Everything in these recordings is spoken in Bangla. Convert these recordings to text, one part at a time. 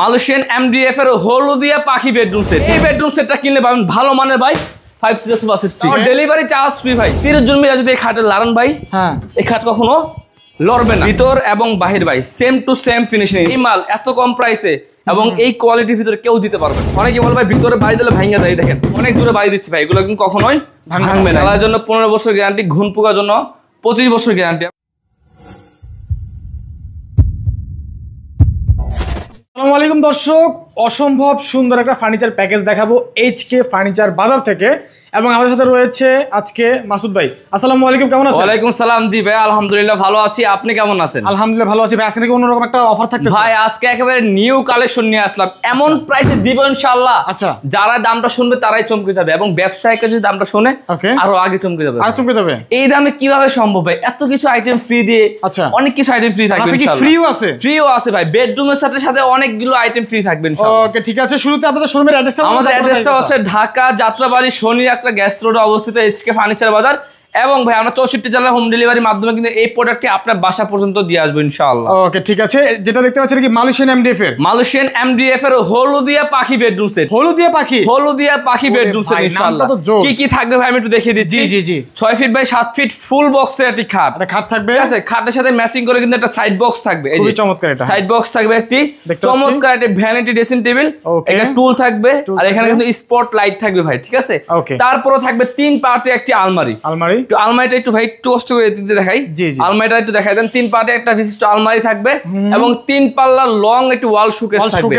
মালয়েশিয়ান এমডিএফ এর হলদিয়া পাখি বেডরুম সেট এই বেডরুম সেটটা কিনলে পাবেন ভালো মানের ভাই five seater super seat free delivery charge free ভাই তিরিশ জন মিলে আসবে এই খাটের লারন ভাই হ্যাঁ এই খাট কখনো লড়বে না ভিতর এবং বাহির ভাই সেম টু সেম ফিনিশিং এই মাল এত কম প্রাইসে এবং এই কোয়ালিটির ভিতরে কেউ দিতে পারবে অনেকে বলে ভাই ভিতরে বাড়ি দিলে ভাঙা যায় দেখেন অনেক দূরে বাড়ি দিচ্ছি ভাই এগুলো কিন্তু কখনোই ভাঙবে না তার জন্য পনেরো বছর গ্যারান্টি ঘুন পোকার জন্য পঁচিশ বছর গ্যারান্টি আসসালামু আলাইকুম দর্শক অসম্ভব সুন্দর একটা ফার্নিচার প্যাকেজ দেখাবো এইচকে ফার্নিচার বাজার থেকে এবং আমাদের সাথে রয়েছে আজকে মাসুদ ভাই আসসালামু আলাইকুম কেমন আছেন ওয়ালাইকুম সালাম জি ভাই আলহামদুলিল্লাহ ভালো আছি আপনি কেমন আছেন আলহামদুলিল্লাহ ভালো আছি ভাই আজকে অন্যরকম একটা অফার থাকছে ভাই আজকে একেবারে নিউ কালেকশন নিয়ে আসলাম এমন প্রাইসে আচ্ছা। দিব ইনশাআল্লাহ আচ্ছা যারা দামটা শুনবে তারাই চমকে যাবে এবং ব্যবসায়ীকে যদি দামটা শুনে আরো আগে চমকে যাবে আর চমকে যাবে এই দামে কিভাবে সম্ভব ভাই এত কিছু আইটেম ফ্রি দিয়ে আচ্ছা অনেক কিছু আইটেম ফ্রি থাকবে আচ্ছা, ইনশাআল্লাহ ফ্রিও আছে ফ্রিও আছে ভাই বেডরুমের সাথে সাথে অনেকগুলো আইটেম ফ্রি থাকবে ইনশাআল্লাহ ওকে ঠিক আছে শুরুতে আপনাদের শোরুমের অ্যাড্রেসটা আমাদের অ্যাড্রেসটা হচ্ছে ঢাকা যাত্রাবাড়ী শনি গ্যাস রোডে অবস্থিত এসকে ফার্নিচার বাজার এবং ভাই আমরা চৌষট্টি জেলার হোম ডেলিভারির মাধ্যমে কিন্তু এই প্রোডাক্টটি আপনার বাসা পর্যন্ত দিয়ে আসবো ইনশাআল্লাহ ওকে ঠিক আছে যেটা দেখতে পাচ্ছেন কি মালয়েশিয়ান এমডিএফ এর মালয়েশিয়ান এমডিএফ এর হলুদিয়া পাখি বেডরুম সেট হলুদিয়া পাখি হলুদিয়া পাখি বেডরুম সেট ইনশাআল্লাহ কি কি থাকবে ভাই আমি একটু দেখিয়ে দিচ্ছি জি জি জি 6 ফিট বাই 7 ফিট ফুল বক্সের একটি খাট একটা খাট থাকবে ঠিক আছে খাটের সাথে ম্যাচিং করে কিন্তু একটা সাইড বক্স থাকবে এই যে চমৎকার এটা সাইড বক্স থাকবে একটি চমৎকার একটা ভ্যানিটি ড্রেসিং টেবিল একটা টুল থাকবে আর এখানে কিন্তু স্পট লাইট থাকবে ভাই ঠিক আছে তারপরে থাকবে তিন পার্টে একটি আলমারি আলমারি একটু আলমারিটা একটু ভাই একটু কষ্ট করে দিতে দেখাই আলমারিটা একটু দেখাই দেন তিন পাটে একটা বিশিষ্ট আলমারি থাকবে এবং তিন পাল্লা লং একটু ওয়াল শুকেস থাকবে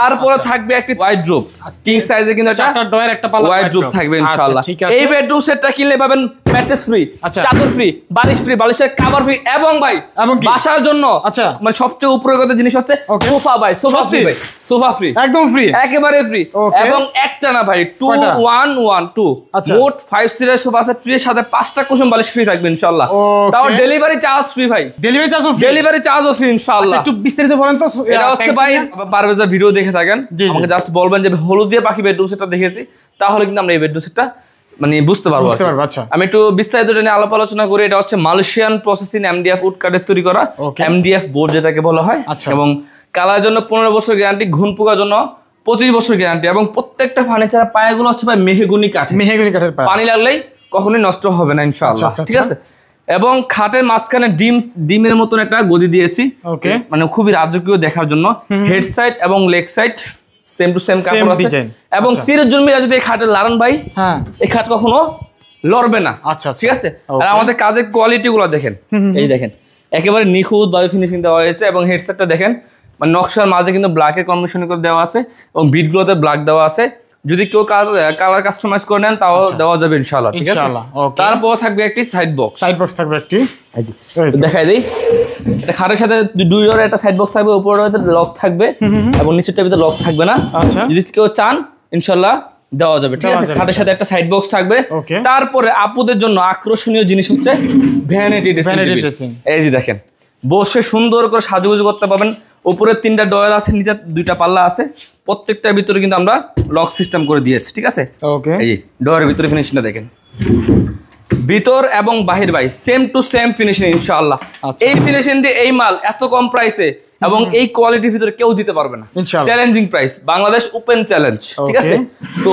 তারপরে আচ্ছা। থাকবে একটি ওয়াইড্রোপ কিং সাইজে কিন্তু একটা ডয়ের একটা পাল্লা ওয়াইড্রোপ থাকবে আচ্ছা, ইনশাআল্লাহ এই বেডরুম সেটটা কিনলে পাবেন ম্যাট্রেস ফ্রি আচ্ছা। চাদর ফ্রি বালিশ ফ্রি বালিশের কাভার ফ্রি এবং ভাই বাসার জন্য আচ্ছা মানে সবচেয়ে উপরে জিনিস হচ্ছে সোফা ভাই সোফা ফ্রি ভাই সোফা ফ্রি একদম ফ্রি একেবারে ফ্রি এবং একটা না ভাই টু ওয়ান ওয়ান টু মোট ফাইভ সিটের সোফা আছে ফ্রি সাথে পাঁচটা কুসুম বালিশ ফ্রি থাকবে ইনশাল্লাহ তাও ডেলিভারি চার্জ ফ্রি ভাই delivery charge delivery charge free ইনশাল্লাহ একটু বিস্তারিত বলেন তো এটা হচ্ছে ভাই পারভেজা ভিডিও দেখে থাকেন আমাকে জাস্ট বলবেন যে হলুদ দিয়ে পাখি বেডরুম সেটটা দেখেছি তাহলে কিন্তু আমরা এই বেডরুম সেটটা মানে বুঝতে পারবো আচ্ছা আমি একটু বিস্তারিত নিয়ে আলাপ আলোচনা করি এটা হচ্ছে মালয়েশিয়ান প্রসেসিং এমডিএফ উড কাঠের তৈরি করা এমডিএফ বোর্ড যেটাকে বলা হয় আচ্ছা। এবং কালার জন্য পনেরো বছর গ্যারান্টি ঘুন পোকার জন্য পঁচিশ বছর গ্যারান্টি এবং প্রত্যেকটা ফার্নিচার পায়াগুলো হচ্ছে ভাই মেহেগুনি কাঠ মেহেগুনি কাঠের পানি লাগলেই কখনোই নষ্ট হবে না ইনশাআল্লাহ আচ্ছা, আচ্ছা, ঠিক আছে এবং খাটের মাঝখানে ডিম ডিমের মতন একটা গদি দিয়েছি ওকে মানে খুবই রাজকীয় দেখার জন্য হেড সাইড এবং leg side same to same কাপড় আছে এবং আচ্ছা। তীরের জন্য মিলে যদি এই খাটের লারন ভাই হ্যাঁ এই খাট কখনো লড়বে না আচ্ছা, আচ্ছা। ঠিক আছে আর আমাদের কাজের কোয়ালিটি গুলো দেখেন এই দেখেন একেবারে নিখুঁত ভাবে ফিনিশিং দেওয়া হয়েছে এবং হেডসেটটা দেখেন মানে নকশার মাঝে কিন্তু ব্ল্যাকের কম্বিনেশন করে দেওয়া আছে এবং বিটগুলোতে ব্ল্যাক দেওয়া আছে যদি কেউ কালার কাস্টমাইজ করে নেন তাও আচ্ছা। দেওয়া যাবে ইনশাআল্লাহ ঠিক আছে তারপর থাকবে একটি সাইড বক্স সাইড বক্স থাকবে একটি দেখাই দেই এটা খাটের সাথে দুই জোড়া একটা সাইড বক্স থাকবে উপরে লক থাকবে এবং নিচের টাইপে লক থাকবে না আচ্ছা। যদি কেউ চান ইনশাআল্লাহ দেওয়া যাবে ঠিক আছে খাটের সাথে একটা সাইড বক্স থাকবে তারপরে আপুদের জন্য আকর্ষণীয় জিনিস হচ্ছে ভ্যানিটি ড্রেসিং এই যে দেখেন বসে সুন্দর করে সাজুগুজু করতে পারবেন উপরের তিনটা ডয়ার আছে নিচে দুইটা পাল্লা আছে প্রত্যেকটার ভিতরে কিন্তু আমরা লক সিস্টেম করে দিয়েছি ঠিক আছে ওকে এই ডয়ারের ভিতরে ফিনিশিংটা দেখেন ভিতর এবং বাহির by same to same finishing ইনশাআল্লাহ আচ্ছা। এই ফিনিশিং দিয়ে এই মাল এত কম প্রাইসে এবং এই কোয়ালিটির ভিতরে কেউ দিতে পারবে না challenging price Bangladesh open challenge ঠিক আছে তো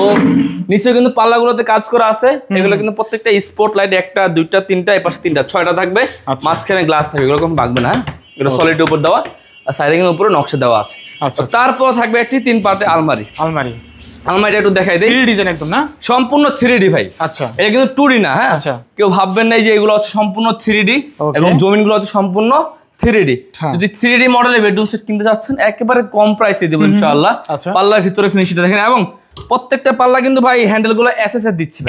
নিশ্চয়ই কিন্তু পাল্লাগুলোতে কাজ করা আছে এগুলো কিন্তু প্রত্যেকটা স্পট লাইট একটা দুইটা তিনটা এপাশে তিনটা ছয়টা থাকবে আচ্ছা। মাঝখানে গ্লাস থাকবে হ্যাঁ? এগুলো কোনো ভাগবে না এগুলো সলিড উপর দেওয়া সাইডিং এর উপরে নকশা দেওয়া আছে আচ্ছা, আচ্ছা তারপর থাকবে একটি তিন পার্টে আলমারি আলমারি আলমারিটা একটু দেখাই দেই ডিজাইন একদম না সম্পূর্ণ ভাই আচ্ছা এটা কিন্তু না হ্যাঁ আচ্ছা কেউ ভাববেন না যে এগুলো হচ্ছে সম্পূর্ণ থ্রি ডি এবং জমিনগুলো হচ্ছে সম্পূর্ণ হ্যাঁ। যদি থ্রি ডি মডেলের বেডরুম সেট কিনতে যাচ্ছেন একেবারে কম প্রাইসে দেবো ইনশাআল্লাহ আচ্ছা। পাল্লার ভিতরে ফিনিশিংটা দেখেন এবং প্রত্যেকটা পাল্লা কিন্তু ভাই হ্যান্ডেল গুলো এস এস দিচ্ছে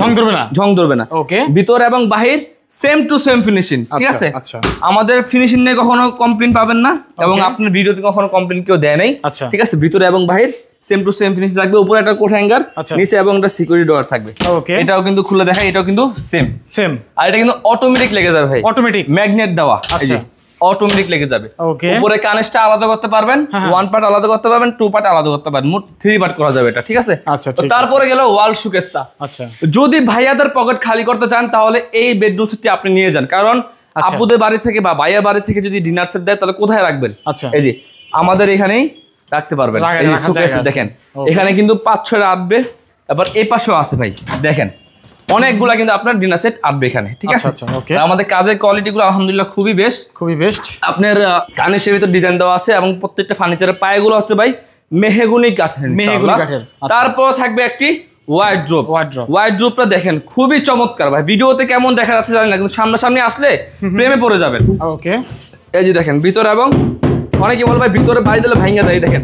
ঝং ধরবে না ঝং ধরবে না ওকে ভিতর এবং বাহির সেম টু সেম ফিনিশিং ঠিক আচ্ছা, আছে আচ্ছা। আমাদের ফিনিশিং নিয়ে কখনো কমপ্লেন পাবেন না এবং আপনার ভিডিওতে কখনো কমপ্লেন কেউ দেয় নাই আচ্ছা। ঠিক আছে ভিতরে এবং বাহির সেম টু সেম ফিনিশিং থাকবে উপরে একটা কোট হ্যাঙ্গার নিচে এবং একটা সিকিউরিটি ডোর থাকবে এটাও কিন্তু খুলে দেখা এটাও কিন্তু সেম সেম আর এটা কিন্তু অটোমেটিক লেগে যাবে ভাই অটোমেটিক ম্যাগনেট দেওয়া আচ্ছা অটোমেটিক লেগে যাবে উপরে কানেসটা আলাদা করতে পারবেন ওয়ান হ্যাঁ, পার্ট হ্যাঁ। আলাদা করতে পারবেন টু পার্ট আলাদা করতে পারবেন মোট থ্রি পার্ট করা যাবে এটা ঠিক আছে আচ্ছা, তারপরে গেল ওয়াল সুকেসটা আচ্ছা। যদি ভাইয়াদের পকেট খালি করতে চান তাহলে এই বেডরুম সেটটি আপনি নিয়ে যান কারণ আপুদের আচ্ছা। বাড়ি থেকে বা ভাইয়ের বাড়ি থেকে যদি ডিনার সেট দেয় তাহলে কোথায় রাখবেন এই যে আমাদের এখানেই রাখতে পারবেন এই দেখেন এখানে কিন্তু পাঁচ ছয় রাখবে তারপর এই পাশেও আছে ভাই দেখেন অনেকগুলা কিন্তু আপনার ডিনার সেট আসবে এখানে ঠিক আচ্ছা, আছে আচ্ছা, আমাদের কাজের কোয়ালিটিগুলো আলহামদুলিল্লাহ খুবই বেশ খুবই বেস্ট আপনার কানের সে ভিতর ডিজাইন দেওয়া আছে এবং প্রত্যেকটা ফার্নিচারের পায়েগুলো হচ্ছে ভাই মেহেগুনি কাঠের মেহেগুনি কাঠের আচ্ছা। তারপর থাকবে একটি ওয়াইড্রোপ ওয়াইড্রোপটা দেখেন খুবই চমৎকার ভাই ভিডিওতে কেমন দেখা যাচ্ছে জানি না কিন্তু সামনাসামনি আসলে প্রেমে পড়ে যাবেন ওকে এই যে দেখেন ভিতরে এবং অনেকে বল ভাই ভিতরে বাড়ি দিলে ভাইঙ্গা যায় দেখেন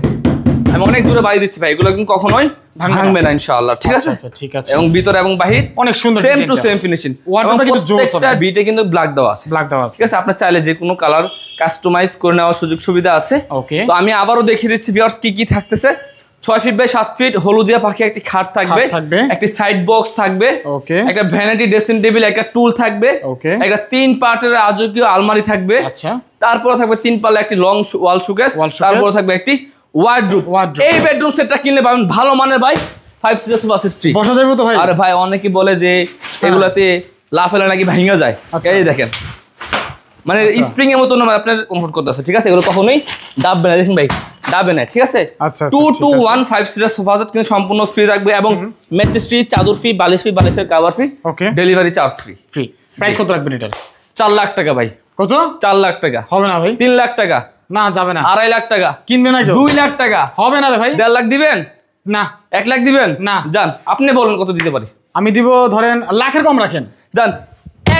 আমি অনেক দূরে বাড়ি দিচ্ছি ভাই এগুলো কিন্তু কখনোই ভাঙবে না ইনশাআল্লাহ ঠিক আচ্ছা, আছে আচ্ছা, ঠিক আছে এবং ভিতর এবং বাহির অনেক সুন্দর সেম টু সেম ফিনিশিং প্রত্যেকটা বিটে কিন্তু ব্ল্যাক দেওয়া আছে ব্ল্যাক দেওয়া আছে ঠিক আছে আপনি চাইলে যে কোনো কালার কাস্টমাইজ করে নেওয়ার সুযোগ সুবিধা আছে ওকে তো আমি আবারও দেখিয়ে দিচ্ছি ভিউয়ার্স কি কি থাকতেছে ছয় ফিট বাই সাত ফিট হলুদিয়া পাখি একটি খাট থাকবে একটি সাইড বক্স থাকবে একটা ভ্যানিটি ড্রেসিং টেবিল একটা টুল থাকবে একটা তিন পার্টের আজকীয় আলমারি থাকবে আচ্ছা। তারপরে থাকবে তিন পাল্লা একটি লং ওয়াল শুকেস তারপরে থাকবে একটি ওয়ার্ডরুম এই বেডরুম সেটটা কিনলে পাবেন ভালো মানের ভাই five seater sofa set free বসা যাবে তো ভাই আরে ভাই অনেকে বলে যে হ্যাঁ। এগুলাতে লাফেলা নাকি ভেঙে যায় আচ্ছা। এই দেখেন মানে স্প্রিং আচ্ছা। এর মতো আপনার কমফোর্ট করতে আছে ঠিক আছে এগুলো কখনোই দাববে না দেখুন ভাই দাবে না ঠিক আছে two two one five seater sofa set কিন্তু সম্পূর্ণ ফ্রি থাকবে এবং ম্যাট্রেস ফ্রি চাদর ফ্রি বালিশ ফ্রি বালিশের cover free delivery charge free free price কত রাখবেন এটা চার লাখ টাকা ভাই কত চার লাখ টাকা হবে না ভাই তিন লাখ টাকা না যাবে না আড়াই লাখ টাকা কিনবে না দুই লাখ টাকা হবে না রে ভাই দেড় লাখ দিবেন না এক লাখ দিবেন না যান আপনি বলুন কত দিতে পারি আমি দিব ধরেন লাখের কম রাখেন যান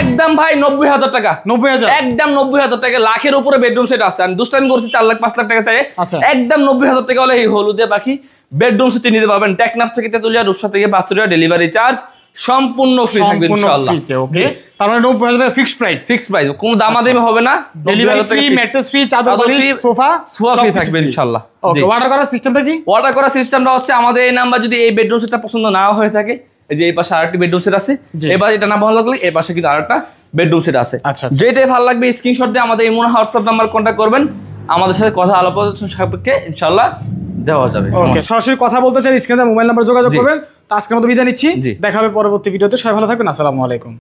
একদম ভাই নব্বই হাজার টাকা নব্বই হাজার একদম নব্বই হাজার টাকা লাখের উপরে বেডরুম সেট আছে আমি দুষ্টাইম করছি চার লাখ পাঁচ লাখ টাকা চাই আচ্ছা। একদম নব্বই হাজার টাকা হলে এই হলুদে পাখি বেডরুম সেট নিতে পারবেন টেকনাফ থেকে তেতুলিয়া রূপসা থেকে টাকা ডেলিভারি চার্জ সম্পূর্ণ ফ্রি থাকবে ইনশাআল্লাহ ওকে তার মানে 90000 ফিক্সড প্রাইস ফিক্সড প্রাইস কোনো দাম দামাদামি আচ্ছা। হবে না ডেলিভারি ফ্রি ম্যাট্রেস ফ্রি চাদর ফ্রি সোফা সোফা ফ্রি থাকবে ইনশাআল্লাহ ওকে অর্ডার করার সিস্টেমটা কি অর্ডার করার সিস্টেমটা হচ্ছে আমাদের এই নাম্বার যদি এই বেডরুম সেটটা পছন্দ না হয়ে থাকে এই যে এই পাশে আরেকটি বেডরুম সেট আছে এবার এটা না ভালো লাগলে এই পাশে কিন্তু আরেকটা বেডরুম সেট আছে আচ্ছা, আচ্ছা যেটাই ভালো লাগবে স্ক্রিনশট দিয়ে আমাদের এই মোনা হোয়াটসঅ্যাপ নাম্বার কন্ট্যাক্ট করবেন আমাদের সাথে কথা আলাপ আলোচনা সাপেক্ষে ইনশাআল্লাহ দেওয়া যাবে সরাসরি কথা বলতে চাই স্ক্রিনে মোবাইল নাম্বার যোগাযোগ করবেন আজকের মতো বিদায় নিচ্ছি দেখা হবে পরবর্তী ভিডিওতে সবাই ভালো থাকবেন আসসালামু আলাইকুম